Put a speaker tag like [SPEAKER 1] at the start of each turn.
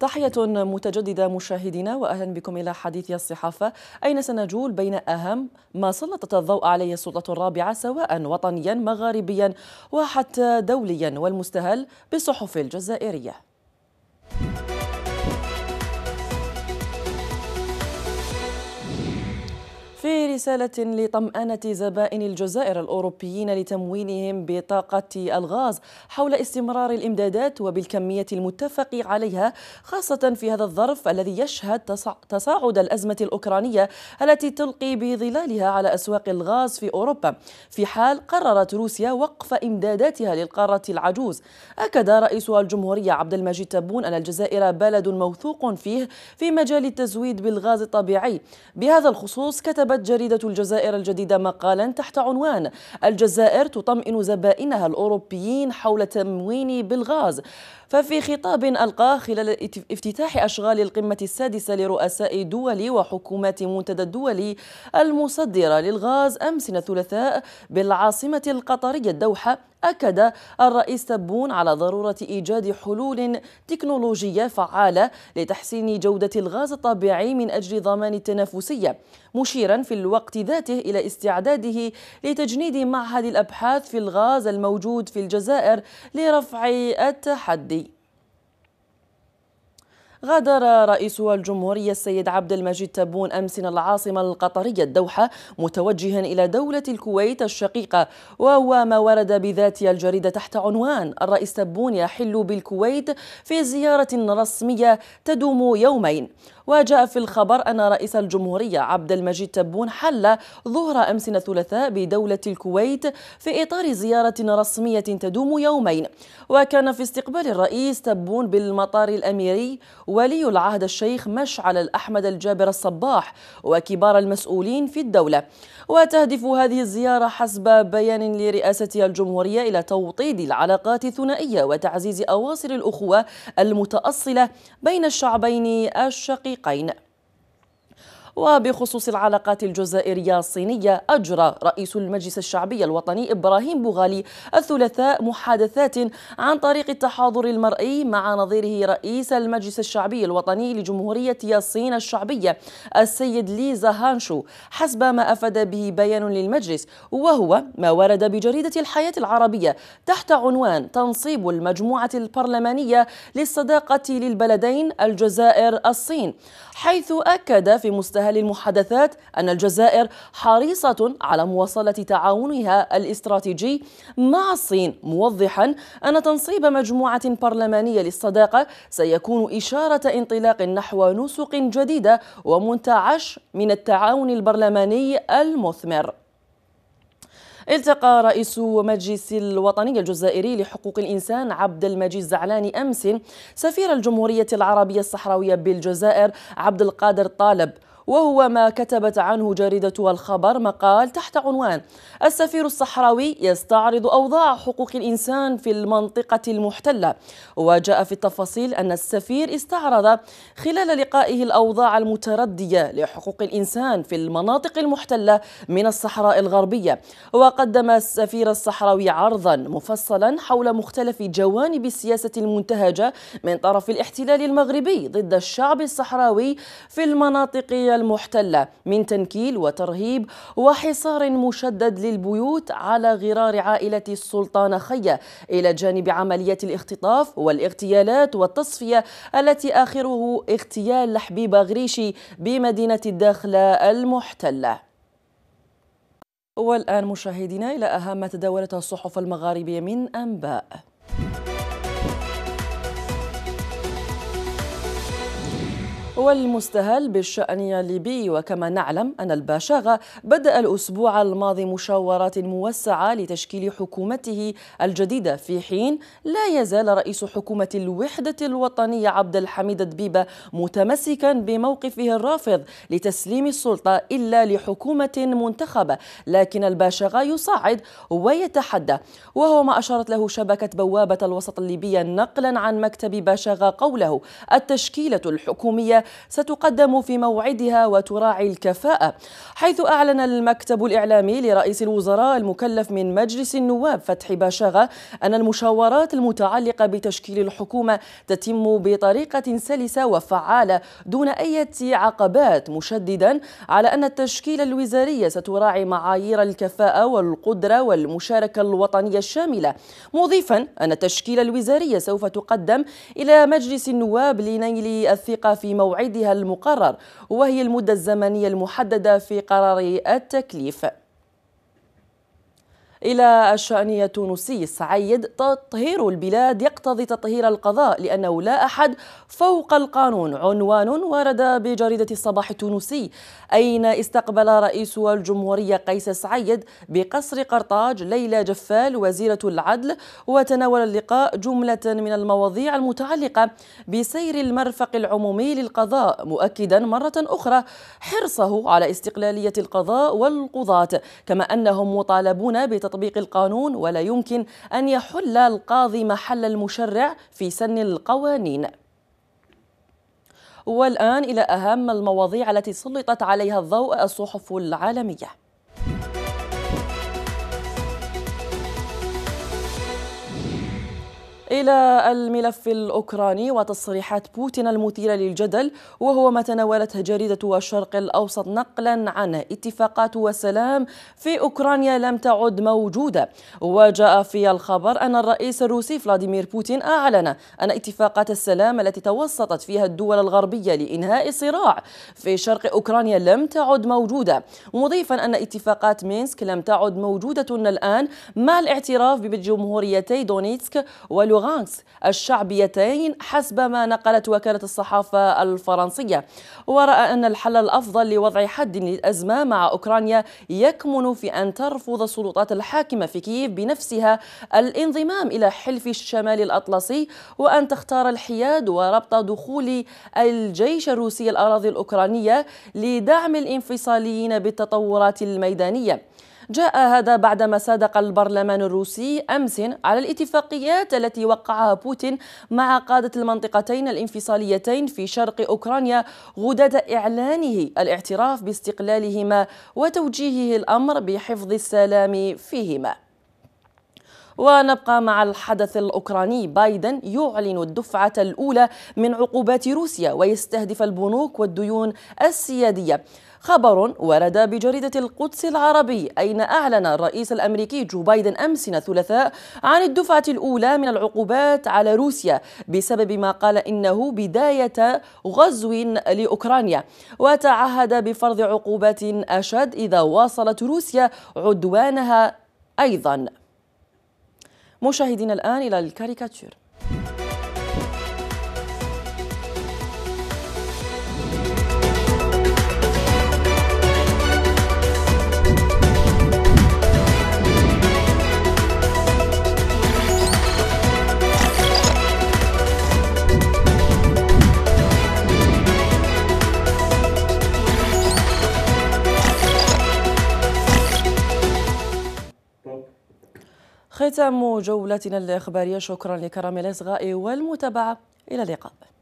[SPEAKER 1] تحية متجددة مشاهدينا وأهلا بكم إلى حديث الصحافة أين سنجول بين أهم ما سلطت الضوء عليه السلطة الرابعة سواء وطنيا مغاربيا وحتى دوليا والمستهل بالصحف الجزائرية رسالة لطمأنة زبائن الجزائر الأوروبيين لتموينهم بطاقة الغاز حول استمرار الإمدادات وبالكمية المتفق عليها خاصة في هذا الظرف الذي يشهد تصاعد الأزمة الأوكرانية التي تلقي بظلالها على أسواق الغاز في أوروبا في حال قررت روسيا وقف إمداداتها للقارة العجوز أكد رئيس الجمهورية عبد المجيد تبون أن الجزائر بلد موثوق فيه في مجال التزويد بالغاز الطبيعي بهذا الخصوص كتبت جريدة تفيد الجزائر الجديدة مقالا تحت عنوان الجزائر تطمئن زبائنها الأوروبيين حول تموين بالغاز ففي خطاب ألقاه خلال افتتاح أشغال القمة السادسة لرؤساء دول وحكومات منتدى الدولي المصدرة للغاز أمس الثلاثاء بالعاصمة القطرية الدوحة أكد الرئيس تبون على ضرورة إيجاد حلول تكنولوجية فعالة لتحسين جودة الغاز الطبيعي من أجل ضمان التنافسية مشيرا في الوقت ذاته إلى استعداده لتجنيد معهد الأبحاث في الغاز الموجود في الجزائر لرفع التحدي غادر رئيس الجمهورية السيد عبد المجيد تبون أمس العاصمة القطرية الدوحة متوجها إلى دولة الكويت الشقيقة وهو ما ورد بذات الجريدة تحت عنوان الرئيس تبون يحل بالكويت في زيارة رسمية تدوم يومين وجاء في الخبر أن رئيس الجمهورية عبد المجيد تبون حل ظهر أمس الثلاثاء بدولة الكويت في إطار زيارة رسمية تدوم يومين وكان في استقبال الرئيس تبون بالمطار الأميري ولي العهد الشيخ مشعل الأحمد الجابر الصباح وكبار المسؤولين في الدولة وتهدف هذه الزيارة حسب بيان لرئاسة الجمهورية إلى توطيد العلاقات الثنائية وتعزيز أواصر الأخوة المتأصلة بين الشعبين الشقيقين وبخصوص العلاقات الجزائرية الصينية أجرى رئيس المجلس الشعبي الوطني إبراهيم بوغالي الثلاثاء محادثات عن طريق التحاضر المرئي مع نظيره رئيس المجلس الشعبي الوطني لجمهورية الصين الشعبية السيد لي زهانشو حسب ما أفاد به بيان للمجلس وهو ما ورد بجريدة الحياة العربية تحت عنوان تنصيب المجموعة البرلمانية للصداقة للبلدين الجزائر الصين حيث أكد في مستهدف للمحادثات المحادثات أن الجزائر حريصة على مواصلة تعاونها الاستراتيجي مع الصين موضحا أن تنصيب مجموعة برلمانية للصداقة سيكون إشارة انطلاق نحو نسق جديدة ومنتعش من التعاون البرلماني المثمر التقى رئيس مجلس الوطني الجزائري لحقوق الإنسان عبد المجيد زعلاني أمس سفير الجمهورية العربية الصحراوية بالجزائر عبد القادر طالب وهو ما كتبت عنه جريدة الخبر مقال تحت عنوان السفير الصحراوي يستعرض أوضاع حقوق الإنسان في المنطقة المحتلة وجاء في التفاصيل أن السفير استعرض خلال لقائه الأوضاع المتردية لحقوق الإنسان في المناطق المحتلة من الصحراء الغربية وقدم السفير الصحراوي عرضا مفصلا حول مختلف جوانب السياسة المنتهجة من طرف الاحتلال المغربي ضد الشعب الصحراوي في المناطق المحتلة من تنكيل وترهيب وحصار مشدد للبيوت على غرار عائلة السلطان خية إلى جانب عملية الاختطاف والاغتيالات والتصفية التي آخره اغتيال حبيب غريشي بمدينة الداخلة المحتله والآن مشاهدينا إلى أهم ما تداولته الصحف المغاربية من أنباء والمستهل بالشأن الليبي وكما نعلم أن الباشاغة بدأ الأسبوع الماضي مشاورات موسعة لتشكيل حكومته الجديدة في حين لا يزال رئيس حكومة الوحدة الوطنية عبد الحميد دبيبة متمسكا بموقفه الرافض لتسليم السلطة إلا لحكومة منتخبة لكن الباشاغة يصعد ويتحدى وهو ما أشارت له شبكة بوابة الوسط الليبية نقلا عن مكتب باشاغة قوله التشكيلة الحكومية ستقدم في موعدها وتراعي الكفاءة حيث أعلن المكتب الإعلامي لرئيس الوزراء المكلف من مجلس النواب فتحي باشاغة أن المشاورات المتعلقة بتشكيل الحكومة تتم بطريقة سلسة وفعالة دون أي عقبات مشددا على أن التشكيل الوزاري ستراعي معايير الكفاءة والقدرة والمشاركة الوطنية الشاملة مضيفا أن التشكيل الوزاري سوف تقدم إلى مجلس النواب لنيل الثقة في موعد موعدها المقرر وهي المدة الزمنية المحددة في قرار التكليف إلى الشأن التونسي السعيد تطهير البلاد يقتضي تطهير القضاء لأنه لا أحد فوق القانون عنوان ورد بجريدة الصباح التونسي أين استقبل رئيس الجمهورية قيس سعيد بقصر قرطاج ليلى جفال وزيرة العدل وتناول اللقاء جملة من المواضيع المتعلقة بسير المرفق العمومي للقضاء مؤكدا مرة أخرى حرصه على استقلالية القضاء والقضاة كما أنهم مطالبون بتطهير تطبيق القانون ولا يمكن أن يحل القاضي محل المشرع في سن القوانين والآن إلى أهم المواضيع التي سلطت عليها الضوء الصحف العالمية إلى الملف الأوكراني وتصريحات بوتين المثيرة للجدل وهو ما تناولته جريدة الشرق الأوسط نقلا عن اتفاقات وسلام في أوكرانيا لم تعد موجودة وجاء في الخبر أن الرئيس الروسي فلاديمير بوتين أعلن أن اتفاقات السلام التي توسطت فيها الدول الغربية لإنهاء الصراع في شرق أوكرانيا لم تعد موجودة مضيفا أن اتفاقات مينسك لم تعد موجودة الآن مع الاعتراف بجمهوريتي دونيتسك والو واللغانكس الشعبيتين حسب ما نقلت وكالة الصحافة الفرنسية ورأى أن الحل الأفضل لوضع حد للأزمة مع أوكرانيا يكمن في أن ترفض السلطات الحاكمة في كييف بنفسها الانضمام إلى حلف الشمال الأطلسي وأن تختار الحياد وربط دخول الجيش الروسي الأراضي الأوكرانية لدعم الانفصاليين بالتطورات الميدانية جاء هذا بعدما صادق البرلمان الروسي أمس على الاتفاقيات التي وقعها بوتين مع قادة المنطقتين الانفصاليتين في شرق أوكرانيا غداة إعلانه الاعتراف باستقلالهما وتوجيهه الأمر بحفظ السلام فيهما ونبقى مع الحدث الأوكراني بايدن يعلن الدفعة الأولى من عقوبات روسيا ويستهدف البنوك والديون السيادية خبر ورد بجريدة القدس العربي أين أعلن الرئيس الأمريكي جو بايدن أمس الثلاثاء عن الدفعة الأولى من العقوبات على روسيا بسبب ما قال إنه بداية غزو لأوكرانيا وتعهد بفرض عقوبات أشد إذا واصلت روسيا عدوانها أيضاً مشاهدينا الآن إلى الكاريكاتير ختام جولتنا الإخبارية شكرا لكرم الأصغاء والمتابعة إلى اللقاء